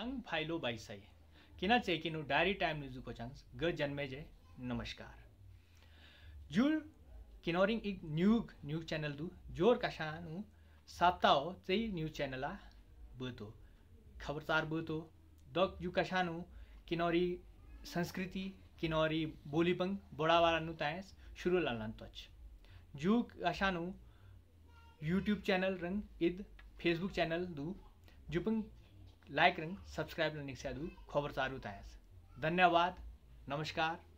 अंग फाइलो बाईसाई किना चेकिनु डायरी टाइम न्यूज को चांस ग जन्मे जय नमस्कार जुर किनोरिंग एक न्यूग न्यूज चैनल दू जोर कशानु साप्ताह से न्यूज चैनल आ बोतो खबरदार बोतो दक जु कशानु किनोरी संस्कृति किनोरी बोलीपंग बड़ा वाला नु ताएस शुरू लालन तोच जु कशानु यूट्यूब चैनल रंग इद फेसबुक चैनल दू जुपंग लाइक रंग सब्सक्राइब रनिक से खबर चारू था धन्यवाद नमस्कार